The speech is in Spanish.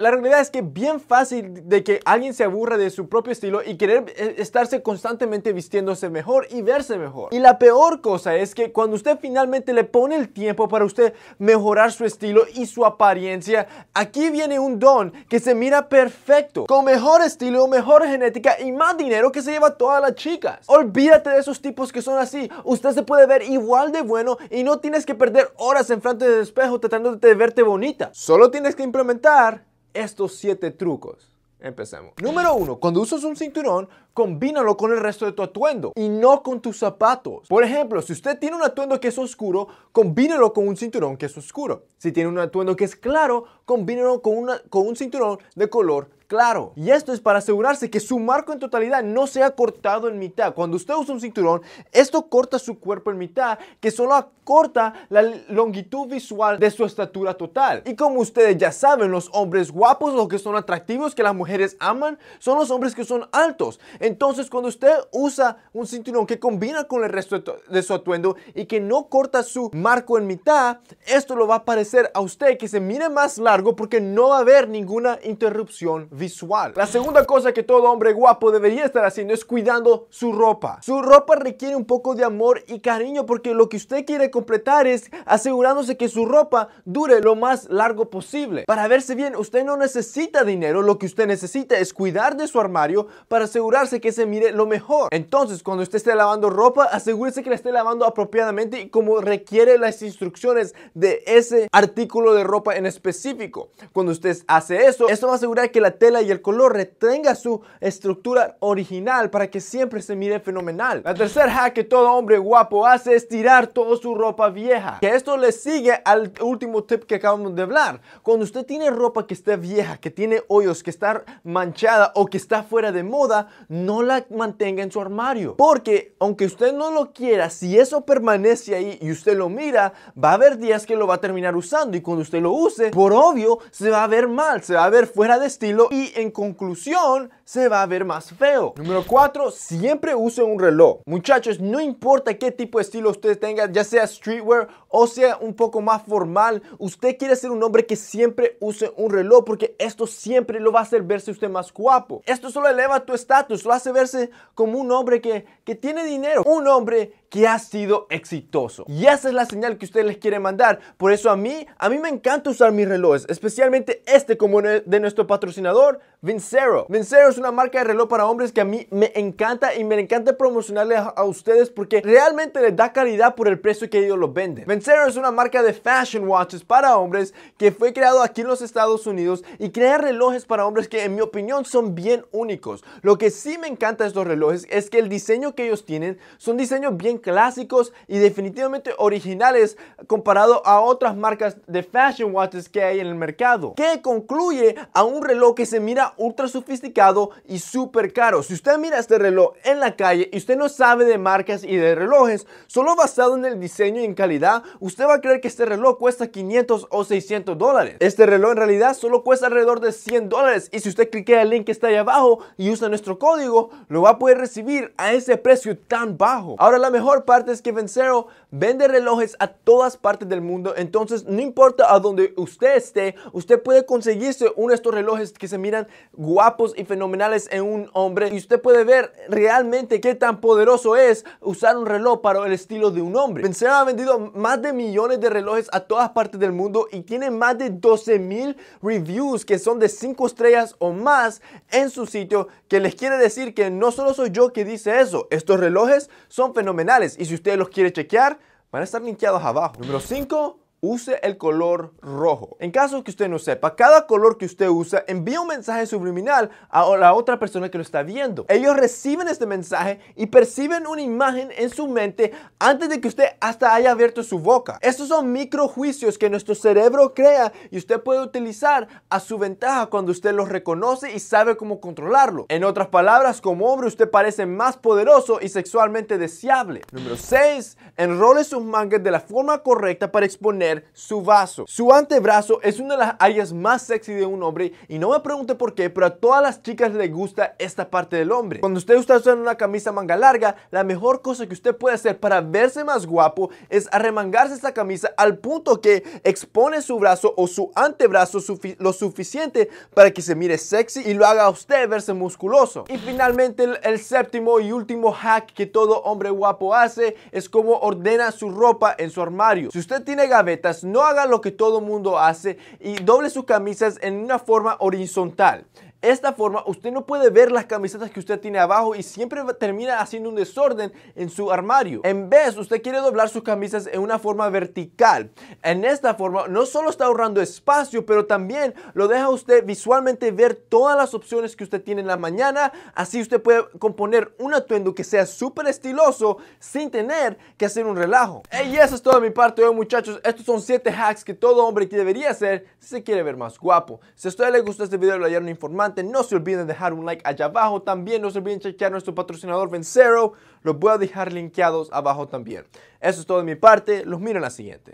la realidad es que bien fácil de que alguien se aburra de su propio estilo y querer eh, estarse constantemente vistiéndose mejor y verse mejor. Y la peor cosa es que cuando usted finalmente le pone el tiempo para usted mejorar su estilo y su apariencia, aquí viene un don que se mira perfecto, con mejor estilo, mejor genética y más dinero que se lleva todas las chicas. Olvídate de esos tipos que son así. Usted se puede ver igual de bueno y no tienes que perder horas en frente del espejo tratando de verte bonita. Solo tienes que implementar estos siete trucos. Empecemos. Número uno, cuando usas un cinturón, combínalo con el resto de tu atuendo y no con tus zapatos. Por ejemplo, si usted tiene un atuendo que es oscuro, combínalo con un cinturón que es oscuro. Si tiene un atuendo que es claro, combínalo con, una, con un cinturón de color claro. Y esto es para asegurarse que su marco en totalidad no sea cortado en mitad. Cuando usted usa un cinturón, esto corta su cuerpo en mitad, que solo acorta la longitud visual de su estatura total. Y como ustedes ya saben, los hombres guapos, los que son atractivos, que las mujeres aman, son los hombres que son altos. Entonces, cuando usted usa un cinturón que combina con el resto de su atuendo y que no corta su marco en mitad, esto lo va a parecer a usted que se mire más largo porque no va a haber ninguna interrupción visual. La segunda cosa que todo hombre guapo debería estar haciendo es cuidando su ropa. Su ropa requiere un poco de amor y cariño porque lo que usted quiere completar es asegurándose que su ropa dure lo más largo posible. Para verse bien, usted no necesita dinero, lo que usted necesita es cuidar de su armario para asegurarse que se mire lo mejor. Entonces, cuando usted esté lavando ropa, asegúrese que la esté lavando apropiadamente y como requiere las instrucciones de ese artículo de ropa en específico. Cuando usted hace eso, esto va a asegurar que la tela y el color retenga su estructura original para que siempre se mire fenomenal. La tercera hack que todo hombre guapo hace es tirar toda su ropa vieja. Que esto le sigue al último tip que acabamos de hablar. Cuando usted tiene ropa que esté vieja, que tiene hoyos, que está manchada o que está fuera de moda, no la mantenga en su armario. Porque aunque usted no lo quiera, si eso permanece ahí y usted lo mira, va a haber días que lo va a terminar usando y cuando usted lo use, por obvio, se va a ver mal, se va a ver fuera de estilo y en conclusión, se va a ver más feo. Número 4, siempre use un reloj. Muchachos, no importa qué tipo de estilo usted tenga, ya sea streetwear o sea un poco más formal, usted quiere ser un hombre que siempre use un reloj porque esto siempre lo va a hacer verse usted más guapo. Esto solo eleva tu estatus, lo hace verse como un hombre que, que tiene dinero, un hombre que ha sido exitoso. Y esa es la señal que ustedes les quieren mandar. Por eso a mí, a mí me encanta usar mis relojes, especialmente este como de nuestro patrocinador, Vincero. Vincero es una marca de reloj para hombres que a mí me encanta y me encanta promocionarle a, a ustedes porque realmente les da calidad por el precio que ellos lo venden. Vincero es una marca de fashion watches para hombres que fue creado aquí en los Estados Unidos y crea relojes para hombres que en mi opinión son bien únicos. Lo que sí me encanta estos relojes es que el diseño que ellos tienen son diseños bien clásicos y definitivamente originales comparado a otras marcas de fashion watches que hay en el mercado. Que concluye a un reloj que se mira ultra sofisticado y super caro. Si usted mira este reloj en la calle y usted no sabe de marcas y de relojes, solo basado en el diseño y en calidad, usted va a creer que este reloj cuesta 500 o 600 dólares. Este reloj en realidad solo cuesta alrededor de 100 dólares y si usted cliquea el link que está ahí abajo y usa nuestro código, lo va a poder recibir a ese precio tan bajo. Ahora la mejor parte es que Vencero vende relojes a todas partes del mundo, entonces no importa a donde usted esté, usted puede conseguirse uno de estos relojes que se miran guapos y fenomenales en un hombre y usted puede ver realmente qué tan poderoso es usar un reloj para el estilo de un hombre. Vencero ha vendido más de millones de relojes a todas partes del mundo y tiene más de 12 mil reviews que son de 5 estrellas o más en su sitio que les quiere decir que no solo soy yo que dice eso, estos relojes son fenomenales y si usted los quiere chequear, van a estar linkeados abajo. Número 5, use el color rojo. En caso que usted no sepa, cada color que usted usa envía un mensaje subliminal a la otra persona que lo está viendo. Ellos reciben este mensaje y perciben una imagen en su mente antes de que usted hasta haya abierto su boca. Estos son microjuicios que nuestro cerebro crea y usted puede utilizar a su ventaja cuando usted los reconoce y sabe cómo controlarlo. En otras palabras, como hombre usted parece más poderoso y sexualmente deseable. Número 6. Enrole sus mangas de la forma correcta para exponer su vaso. Su antebrazo es una de las áreas más sexy de un hombre y no me pregunte por qué, pero a todas las chicas Le gusta esta parte del hombre. Cuando usted está usando una camisa manga larga, la mejor cosa que usted puede hacer para verse más guapo es arremangarse esta camisa al punto que expone su brazo o su antebrazo lo suficiente para que se mire sexy y lo haga usted verse musculoso. Y finalmente el, séptimo y último hack que todo hombre guapo hace es cómo ordena su ropa en su armario. Si usted tiene gaveta no haga lo que todo mundo hace y doble sus camisas en una forma horizontal esta forma usted no puede ver las camisetas que usted tiene abajo y siempre termina haciendo un desorden en su armario. En vez, usted quiere doblar sus camisas en una forma vertical. En esta forma, no solo está ahorrando espacio, pero también lo deja usted visualmente ver todas las opciones que usted tiene en la mañana. Así usted puede componer un atuendo que sea súper estiloso sin tener que hacer un relajo. Y eso es todo de mi parte hoy, muchachos. Estos son 7 hacks que todo hombre debería hacer si se quiere ver más guapo. Si a usted le gustó este video, lo hayan informante no se olviden dejar un like allá abajo. También no se olviden chequear nuestro patrocinador Vencero. Los voy a dejar linkeados abajo también. Eso es todo de mi parte. Los miro en la siguiente.